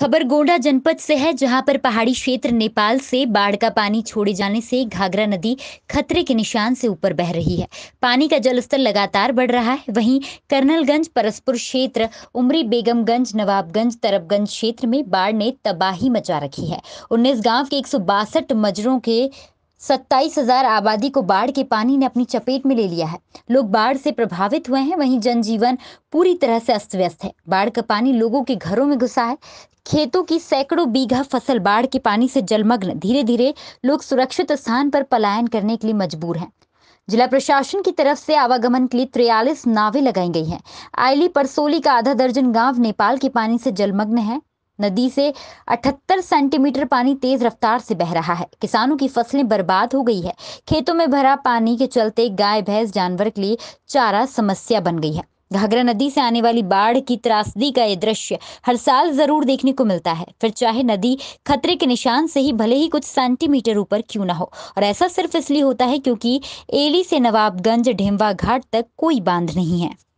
खबर गोंडा जनपद से है जहां पर पहाड़ी क्षेत्र नेपाल से बाढ़ का पानी छोड़े जाने से घाघरा नदी खतरे के निशान से ऊपर बह रही है पानी का जलस्तर लगातार बढ़ रहा है वहीं कर्नलगंज परसपुर क्षेत्र उमरी बेगमगंज नवाबगंज तरबगंज क्षेत्र में बाढ़ ने तबाही मचा रखी है उन्नीस गांव के एक मजरों के सत्ताईस हजार आबादी को बाढ़ के पानी ने अपनी चपेट में ले लिया है लोग बाढ़ से प्रभावित हुए हैं वहीं जनजीवन पूरी तरह से अस्त व्यस्त है बाढ़ का पानी लोगों के घरों में घुसा है खेतों की सैकड़ों बीघा फसल बाढ़ के पानी से जलमग्न धीरे धीरे लोग सुरक्षित स्थान पर पलायन करने के लिए मजबूर हैं जिला प्रशासन की तरफ से आवागमन के लिए त्रियालीस नावें लगाई गई हैं आयली परसोली का आधा दर्जन गांव नेपाल के पानी से जलमग्न है नदी से 78 सेंटीमीटर पानी तेज रफ्तार से बह रहा है किसानों की फसलें बर्बाद हो गई है खेतों में भरा पानी के चलते गाय भैंस जानवर के लिए चारा समस्या बन गई है घाघरा नदी से आने वाली बाढ़ की त्रासदी का यह दृश्य हर साल जरूर देखने को मिलता है फिर चाहे नदी खतरे के निशान से ही भले ही कुछ सेंटीमीटर ऊपर क्यों ना हो और ऐसा सिर्फ इसलिए होता है क्योंकि एली से नवाबगंज ढेमवा घाट तक कोई बांध नहीं है